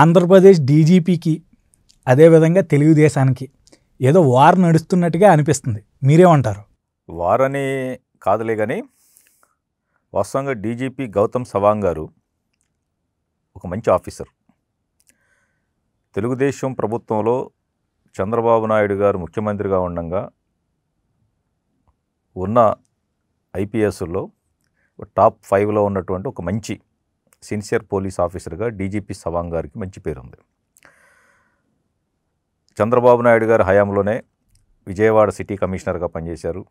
ఆంధ్రప్రదేశ్ డీజీపీకి అదేవిధంగా తెలుగుదేశానికి ఏదో వార్ నడుస్తున్నట్టుగా అనిపిస్తుంది మీరేమంటారు వార్ అని కాదులే కానీ వాస్తవంగా డీజీపీ గౌతమ్ సవాంగ్ గారు ఒక మంచి ఆఫీసర్ తెలుగుదేశం ప్రభుత్వంలో చంద్రబాబు నాయుడు గారు ముఖ్యమంత్రిగా ఉండగా ఉన్న ఐపీఎస్లో టాప్ ఫైవ్లో ఉన్నటువంటి ఒక మంచి సిన్సియర్ పోలీస్ ఆఫీసర్గా డీజీపీ సవాంగ్ గారికి మంచి పేరు ఉంది చంద్రబాబు నాయుడు గారి హయాంలోనే విజయవాడ సిటీ కమిషనర్గా పనిచేశారు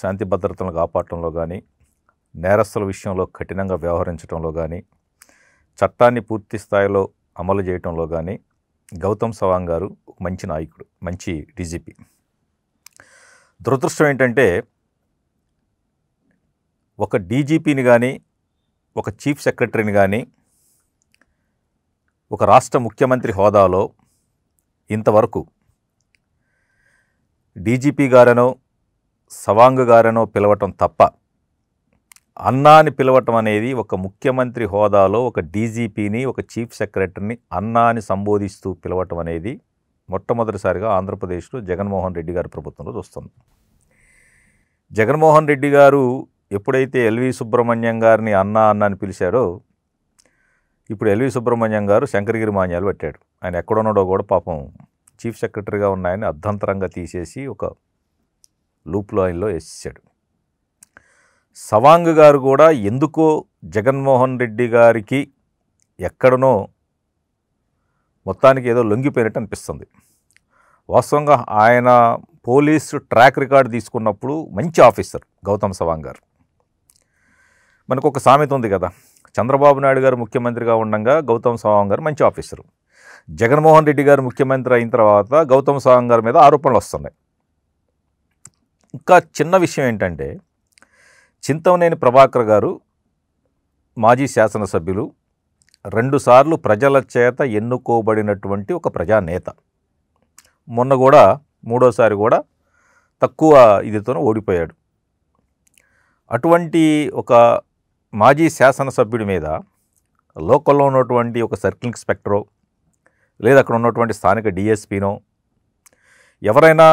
శాంతి భద్రతలను కాపాడటంలో కానీ నేరస్తుల విషయంలో కఠినంగా వ్యవహరించడంలో కానీ చట్టాన్ని పూర్తి స్థాయిలో అమలు చేయడంలో కానీ గౌతమ్ సవాంగ్ గారు మంచి నాయకుడు మంచి డీజీపీ దురదృష్టం ఏంటంటే ఒక డీజీపీని కానీ ఒక చీఫ్ సెక్రటరీని కానీ ఒక రాష్ట్ర ముఖ్యమంత్రి హోదాలో ఇంతవరకు డీజీపీ గారనో సవాంగ్ గారనో పిలవటం తప్ప అన్నా అని పిలవటం అనేది ఒక ముఖ్యమంత్రి హోదాలో ఒక డీజీపీని ఒక చీఫ్ సెక్రటరీని అన్నా అని సంబోధిస్తూ పిలవటం అనేది మొట్టమొదటిసారిగా ఆంధ్రప్రదేశ్లో జగన్మోహన్ రెడ్డి గారి ప్రభుత్వంలో చూస్తుంది జగన్మోహన్ రెడ్డి గారు ఎప్పుడైతే ఎల్వి సుబ్రహ్మణ్యం గారిని అన్న అన్న అని పిలిచారో ఇప్పుడు ఎల్వి సుబ్రహ్మణ్యం గారు శంకరగిరి మాన్యాలు పెట్టాడు ఆయన ఎక్కడున్నాడో కూడా పాపం చీఫ్ సెక్రటరీగా ఉన్నాయని అర్ధంతరంగా తీసేసి ఒక లూప్ లైన్లో వేసేసాడు సవాంగ్ గారు కూడా ఎందుకో జగన్మోహన్ రెడ్డి గారికి ఎక్కడనో మొత్తానికి ఏదో లొంగిపోయినట్టు అనిపిస్తుంది వాస్తవంగా ఆయన పోలీసు ట్రాక్ రికార్డు తీసుకున్నప్పుడు మంచి ఆఫీసర్ గౌతమ్ సవాంగ్ గారు మనకు ఒక సామెత ఉంది కదా చంద్రబాబు నాయుడు గారు ముఖ్యమంత్రిగా ఉండగా గౌతమ్ సవాంగ్ గారు మంచి ఆఫీసరు జగన్మోహన్ రెడ్డి గారు ముఖ్యమంత్రి అయిన తర్వాత గౌతమ్ సవాంగ్ గారి మీద ఆరోపణలు వస్తున్నాయి ఇంకా చిన్న విషయం ఏంటంటే చింతమనేని ప్రభాకర్ గారు మాజీ శాసనసభ్యులు రెండుసార్లు ప్రజల చేత ఎన్నుకోబడినటువంటి ఒక ప్రజానేత మొన్న కూడా మూడోసారి కూడా తక్కువ ఇదితో ఓడిపోయాడు అటువంటి ఒక మాజీ శాసనసభ్యుడి మీద లోకల్లో ఉన్నటువంటి ఒక సర్కిల్ ఇన్స్పెక్టరో లేదా అక్కడ ఉన్నటువంటి స్థానిక డిఎస్పీనో ఎవరైనా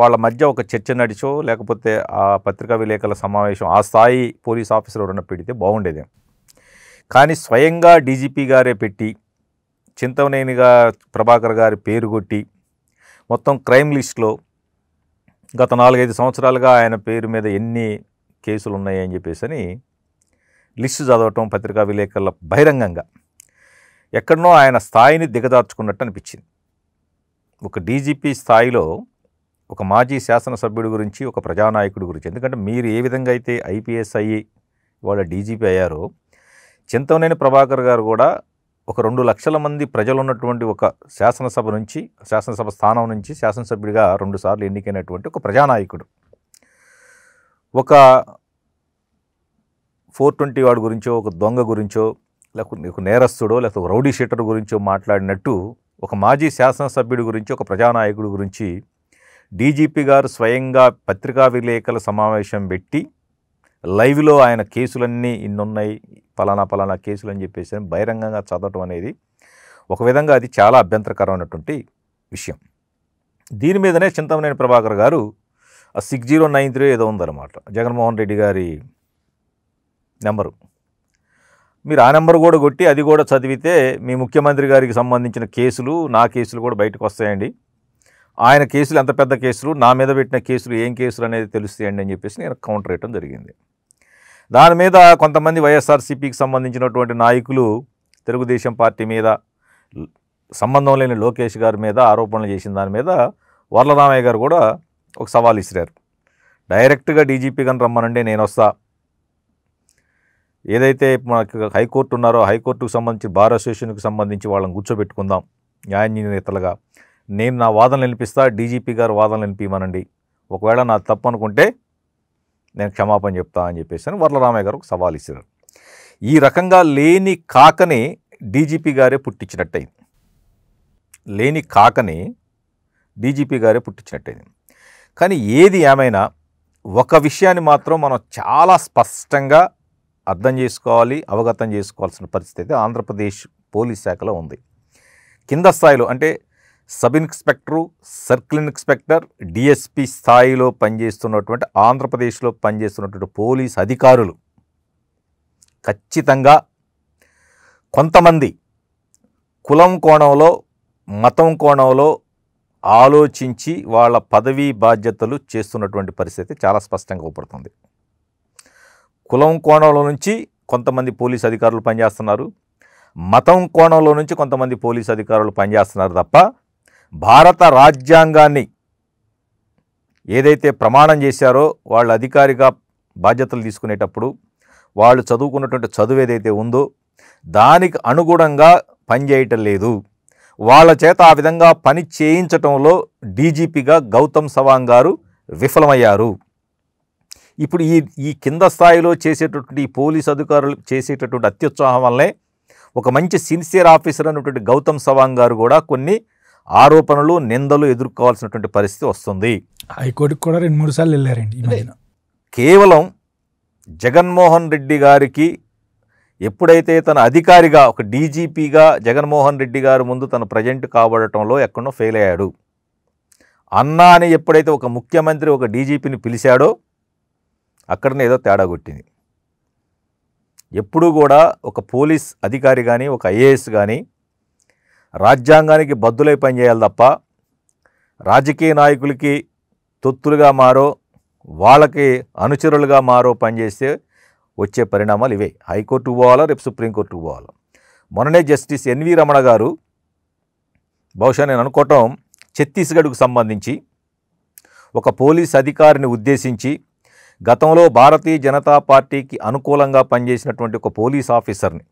వాళ్ళ మధ్య ఒక చర్చ నడిచో లేకపోతే ఆ పత్రికా విలేకరుల సమావేశం ఆ స్థాయి పోలీస్ ఆఫీసర్ ఎవరైనా పెడితే బాగుండేదే కానీ స్వయంగా డీజీపీ గారే పెట్టి చింతవనేనిగా ప్రభాకర్ గారి పేరు కొట్టి మొత్తం క్రైమ్ లిస్ట్లో గత నాలుగైదు సంవత్సరాలుగా ఆయన పేరు మీద ఎన్ని కేసులు ఉన్నాయని చెప్పేసి లిస్టు చదవటం పత్రికా విలేకరుల బహిరంగంగా ఎక్కడనో ఆయన స్థాయిని దిగదార్చుకున్నట్టు అనిపించింది ఒక డీజీపీ స్థాయిలో ఒక మాజీ శాసనసభ్యుడి గురించి ఒక ప్రజానాయకుడి గురించి ఎందుకంటే మీరు ఏ విధంగా అయితే ఐపీఎస్ అయ్యి వాళ్ళ డీజీపీ అయ్యారో చింతవనేని ప్రభాకర్ గారు కూడా ఒక రెండు లక్షల మంది ప్రజలు ఉన్నటువంటి ఒక శాసనసభ నుంచి శాసనసభ స్థానం నుంచి శాసనసభ్యుడిగా రెండుసార్లు ఎన్నికైనటువంటి ఒక ప్రజానాయకుడు ఒక ఫోర్ ట్వంటీ వాడు గురించో ఒక దొంగ గురించో లేకపోతే ఒక నేరస్తుడో లేకపోతే ఒక రౌడీ షీటర్ గురించో మాట్లాడినట్టు ఒక మాజీ శాసనసభ్యుడి గురించి ఒక ప్రజానాయకుడి గురించి డీజీపీ గారు స్వయంగా పత్రికా విలేకరుల సమావేశం పెట్టి లైవ్లో ఆయన కేసులన్నీ ఇన్నున్నాయి ఫలానా ఫలానా కేసులు అని చెప్పేసి బహిరంగంగా చదవటం అనేది ఒక విధంగా అది చాలా అభ్యంతరకరమైనటువంటి విషయం దీని మీదనే చింతమనేని ప్రభాకర్ గారు సిక్స్ జీరో నైన్ త్రీ ఏదో ఉందన్నమాట జగన్మోహన్ రెడ్డి గారి నెంబరు మీరు ఆ నెంబర్ కూడా కొట్టి అది కూడా చదివితే మీ ముఖ్యమంత్రి గారికి సంబంధించిన కేసులు నా కేసులు కూడా బయటకు వస్తాయండి ఆయన కేసులు ఎంత పెద్ద కేసులు నా మీద పెట్టిన కేసులు ఏం కేసులు అనేది తెలుస్తాయండి అని చెప్పేసి నేను కౌంటర్ వేయటం జరిగింది దాని మీద కొంతమంది వైఎస్ఆర్సీపీకి సంబంధించినటువంటి నాయకులు తెలుగుదేశం పార్టీ మీద సంబంధం లేని లోకేష్ గారి మీద ఆరోపణలు చేసిన దాని మీద వరలరామయ్య గారు కూడా ఒక సవాల్ ఇసిరారు డైరెక్ట్గా డీజీపీ కానీ రమ్మనండి నేను వస్తా ఏదైతే మనకు హైకోర్టు ఉన్నారో హైకోర్టుకు సంబంధించి బార్ అసోసియేషన్కి సంబంధించి వాళ్ళని కూర్చోబెట్టుకుందాం న్యాయనేతలుగా నేను నా వాదనలు వినిపిస్తా డీజీపీ గారు వాదనలు వినిపించమనండి ఒకవేళ నా తప్పు అనుకుంటే నేను క్షమాపణ చెప్తా అని చెప్పేసి అని వరలరామయ్య గారు సవాల్ ఇచ్చారు ఈ రకంగా లేని కాకని డీజీపీ గారే పుట్టించినట్టయింది లేని కాకని డీజీపీ గారే పుట్టించినట్టయింది కానీ ఏది ఏమైనా ఒక విషయాన్ని మాత్రం మనం చాలా స్పష్టంగా అర్థం చేసుకోవాలి అవగతం చేసుకోవాల్సిన పరిస్థితి ఆంధ్రప్రదేశ్ పోలీస్ శాఖలో ఉంది కింద స్థాయిలో అంటే sub inspector circle inspector DSP స్థాయిలో పనిచేస్తున్నటువంటి ఆంధ్రప్రదేశ్లో పనిచేస్తున్నటువంటి పోలీస్ అధికారులు ఖచ్చితంగా కొంతమంది కులం కోణంలో మతం కోణంలో ఆలోచించి వాళ్ళ పదవీ బాధ్యతలు చేస్తున్నటువంటి పరిస్థితి చాలా స్పష్టంగా ఊపడుతుంది కులం కోణంలో నుంచి కొంతమంది పోలీస్ అధికారులు పనిచేస్తున్నారు మతం కోణంలో నుంచి కొంతమంది పోలీస్ అధికారులు పనిచేస్తున్నారు తప్ప భారత రాజ్యాంగాన్ని ఏదైతే ప్రమాణం చేశారో వాళ్ళు అధికారిగా బాధ్యతలు తీసుకునేటప్పుడు వాళ్ళు చదువుకున్నటువంటి చదువు ఏదైతే ఉందో దానికి అనుగుణంగా పనిచేయటం లేదు వాళ్ళ చేత ఆ విధంగా పని చేయించటంలో డీజీపీగా గౌతమ్ సవాంగ్ గారు విఫలమయ్యారు ఇప్పుడు ఈ ఈ కింద స్థాయిలో చేసేటటువంటి ఈ పోలీస్ అధికారులు చేసేటటువంటి అత్యుత్సాహం వల్లే ఒక మంచి సిన్సియర్ ఆఫీసర్ అన్నటువంటి గౌతమ్ సవాంగ్ గారు కూడా కొన్ని ఆరోపణలు నిందలు ఎదుర్కోవాల్సినటువంటి పరిస్థితి వస్తుంది హైకోర్టుకు కూడా రెండు మూడు సార్లు వెళ్ళారండి కేవలం జగన్మోహన్ రెడ్డి గారికి ఎప్పుడైతే తన అధికారిగా ఒక డీజీపీగా జగన్మోహన్ రెడ్డి గారు ముందు తను ప్రజెంట్ కాబడటంలో ఎక్కడో ఫెయిల్ అయ్యాడు అన్నా అని ఎప్పుడైతే ఒక ముఖ్యమంత్రి ఒక డీజీపీని పిలిచాడో అక్కడనే ఏదో తేడా కొట్టింది ఎప్పుడూ కూడా ఒక పోలీస్ అధికారి కానీ ఒక ఐఏఎస్ కానీ రాజ్యాంగానికి బద్దులై పనిచేయాలి తప్ప రాజకీయ నాయకులకి తొత్తులుగా మారో వాళ్ళకి అనుచరులుగా మారో పనిచేస్తే వచ్చే పరిణామాలు ఇవే హైకోర్టుకు పోవాలా రేపు సుప్రీంకోర్టుకు పోవాలా మొన్ననే జస్టిస్ ఎన్వి రమణ గారు బహుశా నేను అనుకోవటం ఛత్తీస్గఢ్కు సంబంధించి ఒక పోలీస్ అధికారిని ఉద్దేశించి గతంలో భారతీయ జనతా పార్టీకి అనుకూలంగా పనిచేసినటువంటి ఒక పోలీస్ ఆఫీసర్ని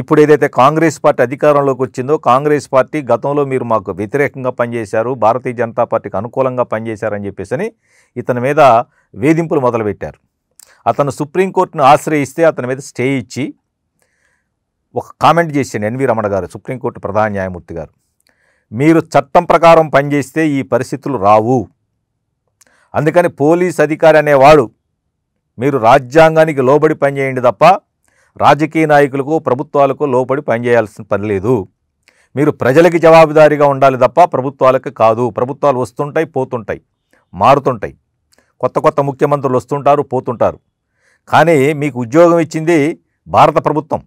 ఇప్పుడు ఏదైతే కాంగ్రెస్ పార్టీ అధికారంలోకి వచ్చిందో కాంగ్రెస్ పార్టీ గతంలో మీరు మాకు వ్యతిరేకంగా పనిచేశారు భారతీయ జనతా పార్టీకి అనుకూలంగా పనిచేశారని చెప్పేసి ఇతని మీద వేధింపులు మొదలుపెట్టారు అతను సుప్రీంకోర్టును ఆశ్రయిస్తే అతని మీద స్టే ఇచ్చి ఒక కామెంట్ చేశాడు ఎన్వి రమణ గారు సుప్రీంకోర్టు ప్రధాన న్యాయమూర్తి గారు మీరు చట్టం ప్రకారం పనిచేస్తే ఈ పరిస్థితులు రావు అందుకని పోలీస్ అధికారి అనేవాడు మీరు రాజ్యాంగానికి లోబడి పనిచేయండి తప్ప రాజకీయ నాయకులకు ప్రభుత్వాలకు లోపడి పనిచేయాల్సిన పని లేదు మీరు ప్రజలకి జవాబుదారీగా ఉండాలి తప్ప ప్రభుత్వాలకు కాదు ప్రభుత్వాలు వస్తుంటాయి పోతుంటాయి మారుతుంటాయి కొత్త కొత్త ముఖ్యమంత్రులు వస్తుంటారు పోతుంటారు కానీ మీకు ఉద్యోగం ఇచ్చింది భారత ప్రభుత్వం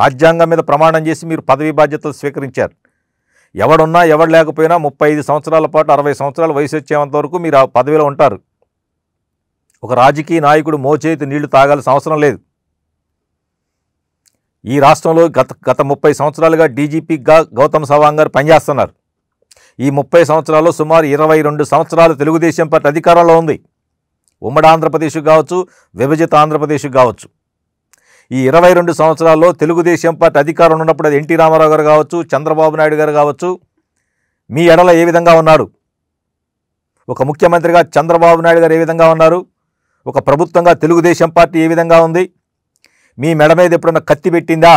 రాజ్యాంగం మీద ప్రమాణం చేసి మీరు పదవి బాధ్యతలు స్వీకరించారు ఎవడున్నా ఎవడు లేకపోయినా ముప్పై ఐదు సంవత్సరాల పాటు అరవై సంవత్సరాల వయసు వచ్చేంత వరకు మీరు ఆ పదవిలో ఉంటారు ఒక రాజకీయ నాయకుడు మోచేతి నీళ్లు తాగాల్సిన అవసరం లేదు ఈ రాష్ట్రంలో గత గత ముప్పై సంవత్సరాలుగా డీజీపీగా గౌతమ్ సవాంగ్ గారు పనిచేస్తున్నారు ఈ ముప్పై సంవత్సరాల్లో సుమారు ఇరవై రెండు సంవత్సరాలు తెలుగుదేశం పార్టీ అధికారంలో ఉంది ఉమ్మడి ఆంధ్రప్రదేశ్ కావచ్చు విభజిత ఆంధ్రప్రదేశ్ కావచ్చు ఈ ఇరవై రెండు సంవత్సరాల్లో తెలుగుదేశం పార్టీ అధికారంలో ఉన్నప్పుడు అది ఎన్టీ రామారావు గారు కావచ్చు చంద్రబాబు నాయుడు గారు కావచ్చు మీ ఎడల ఏ విధంగా ఉన్నారు ఒక ముఖ్యమంత్రిగా చంద్రబాబు నాయుడు గారు ఏ విధంగా ఉన్నారు ఒక ప్రభుత్వంగా తెలుగుదేశం పార్టీ ఏ విధంగా ఉంది మీ మెడ మీద ఎప్పుడన్నా కత్తి పెట్టిందా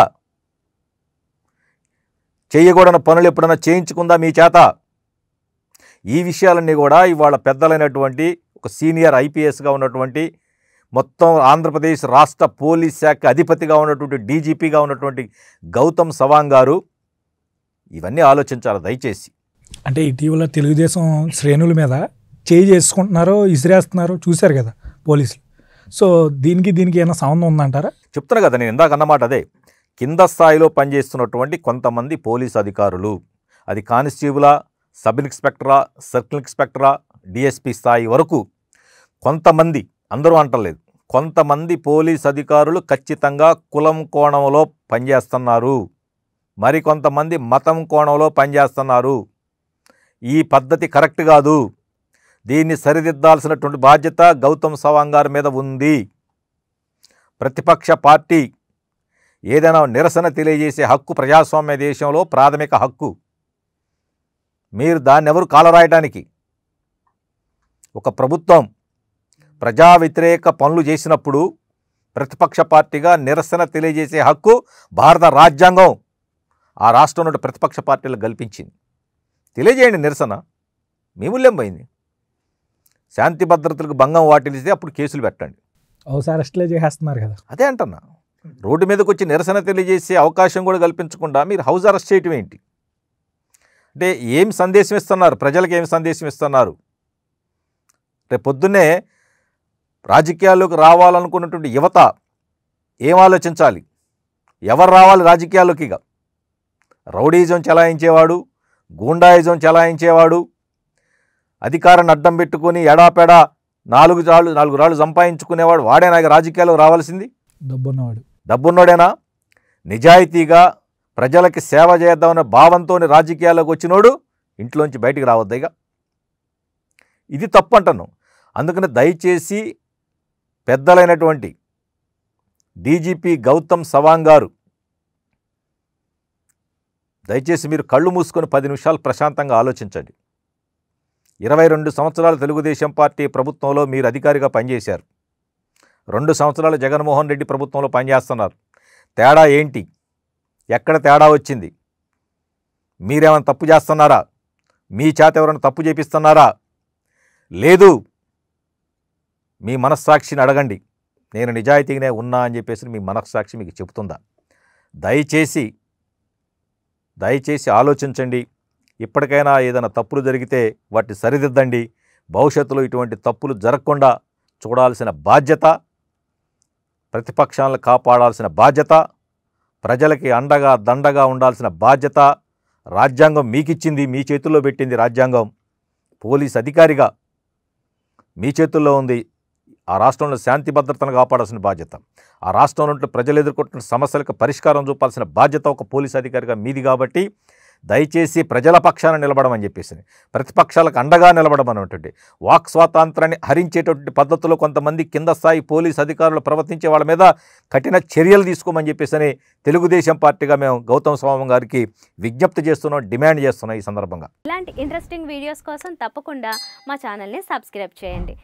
చేయకూడని పనులు ఎప్పుడన్నా చేయించుకుందా మీ చేత ఈ విషయాలన్నీ కూడా ఇవాళ పెద్దలైనటువంటి ఒక సీనియర్ ఐపీఎస్గా ఉన్నటువంటి మొత్తం ఆంధ్రప్రదేశ్ రాష్ట్ర పోలీస్ శాఖ అధిపతిగా ఉన్నటువంటి డీజీపీగా ఉన్నటువంటి గౌతమ్ సవాంగ్ గారు ఇవన్నీ ఆలోచించాలి దయచేసి అంటే ఇటీవల తెలుగుదేశం శ్రేణుల మీద చేయి చేసుకుంటున్నారో ఇసిరేస్తున్నారో చూశారు కదా పోలీసులు సో దీనికి దీనికి ఏమైనా సంబంధం ఉందంటారా చెప్తారు కదా నేను ఇందాక అన్నమాట అదే కింద స్థాయిలో పనిచేస్తున్నటువంటి కొంతమంది పోలీస్ అధికారులు అది కానిస్టేబులా సబ్ ఇన్స్పెక్టరా సర్కిల్ ఇన్స్పెక్టరా డిఎస్పి స్థాయి వరకు కొంతమంది అందరూ అంటలేదు కొంతమంది పోలీస్ అధికారులు ఖచ్చితంగా కులం కోణంలో పనిచేస్తున్నారు మరికొంతమంది మతం కోణంలో పనిచేస్తున్నారు ఈ పద్ధతి కరెక్ట్ కాదు దీన్ని సరిదిద్దాల్సినటువంటి బాధ్యత గౌతమ్ సవాంగ్ గారి మీద ఉంది ప్రతిపక్ష పార్టీ ఏదైనా నిరసన తెలియజేసే హక్కు ప్రజాస్వామ్య దేశంలో ప్రాథమిక హక్కు మీరు దాన్ని ఎవరు కాలరాయడానికి ఒక ప్రభుత్వం ప్రజా వ్యతిరేక పనులు చేసినప్పుడు ప్రతిపక్ష పార్టీగా నిరసన తెలియజేసే హక్కు భారత రాజ్యాంగం ఆ రాష్ట్రం నుండి ప్రతిపక్ష పార్టీలకు కల్పించింది తెలియజేయండి నిరసన మీ మూల్యం పోయింది శాంతి భద్రతలకు భంగం వాటిల్స్తే అప్పుడు కేసులు పెట్టండి అవసరం అరెస్టులే కదా అదే అంటున్నా రోడ్డు మీదకి వచ్చి నిరసన తెలియజేసే అవకాశం కూడా కల్పించకుండా మీరు హౌస్ అరెస్ట్ చేయటం ఏంటి అంటే ఏం సందేశం ఇస్తున్నారు ప్రజలకు ఏం సందేశం ఇస్తున్నారు రేపు పొద్దున్నే రాజకీయాల్లోకి రావాలనుకున్నటువంటి యువత ఏం ఆలోచించాలి ఎవరు రావాలి రాజకీయాల్లోకి రౌడీజం చెలాయించేవాడు గూండాయిజం చెలాయించేవాడు అధికారాన్ని అడ్డం పెట్టుకొని ఎడాపెడా నాలుగు రాళ్ళు నాలుగు రాళ్ళు సంపాదించుకునేవాడు వాడేనా రాజకీయాల్లో రావాల్సింది డబ్బున్నవాడు డబ్బున్నోడేనా నిజాయితీగా ప్రజలకి సేవ చేద్దామనే భావంతో రాజకీయాల్లోకి వచ్చినోడు ఇంట్లోంచి బయటికి రావద్దు ఇక ఇది తప్పు అంటాను అందుకని దయచేసి పెద్దలైనటువంటి డీజీపీ గౌతమ్ సవాంగ్ గారు దయచేసి మీరు కళ్ళు మూసుకొని పది నిమిషాలు ప్రశాంతంగా ఆలోచించండి ఇరవై రెండు సంవత్సరాలు తెలుగుదేశం పార్టీ ప్రభుత్వంలో మీరు అధికారిగా పనిచేశారు రెండు సంవత్సరాలు జగన్మోహన్ రెడ్డి ప్రభుత్వంలో పనిచేస్తున్నారు తేడా ఏంటి ఎక్కడ తేడా వచ్చింది మీరేమైనా తప్పు చేస్తున్నారా మీ చేత ఎవరైనా తప్పు చేపిస్తున్నారా లేదు మీ మనస్సాక్షిని అడగండి నేను నిజాయితీగానే ఉన్నా అని చెప్పేసి మీ మనస్సాక్షి మీకు చెబుతుందా దయచేసి దయచేసి ఆలోచించండి ఇప్పటికైనా ఏదైనా తప్పులు జరిగితే వాటిని సరిదిద్దండి భవిష్యత్తులో ఇటువంటి తప్పులు జరగకుండా చూడాల్సిన బాధ్యత ప్రతిపక్షాలను కాపాడాల్సిన బాధ్యత ప్రజలకి అండగా దండగా ఉండాల్సిన బాధ్యత రాజ్యాంగం మీకిచ్చింది మీ చేతుల్లో పెట్టింది రాజ్యాంగం పోలీస్ అధికారిగా మీ చేతుల్లో ఉంది ఆ రాష్ట్రంలో శాంతి భద్రతను కాపాడాల్సిన బాధ్యత ఆ రాష్ట్రంలో ప్రజలు ఎదుర్కొంటున్న సమస్యలకు పరిష్కారం చూపాల్సిన బాధ్యత ఒక పోలీస్ అధికారిగా మీది కాబట్టి దయచేసి ప్రజల పక్షాన నిలబడమని చెప్పేసి ప్రతిపక్షాలకు అండగా నిలబడమన్నటువంటి వాక్ స్వాతంత్రాన్ని హరించేటటువంటి పద్ధతిలో కొంతమంది కింద స్థాయి పోలీస్ అధికారులు ప్రవర్తించే వాళ్ళ మీద కఠిన చర్యలు తీసుకోమని చెప్పేసి తెలుగుదేశం పార్టీగా మేము గౌతమ్ స్వామి గారికి విజ్ఞప్తి చేస్తున్నాం డిమాండ్ చేస్తున్నాం ఈ సందర్భంగా ఇలాంటి ఇంట్రెస్టింగ్ వీడియోస్ కోసం తప్పకుండా మా ఛానల్ని సబ్స్క్రైబ్ చేయండి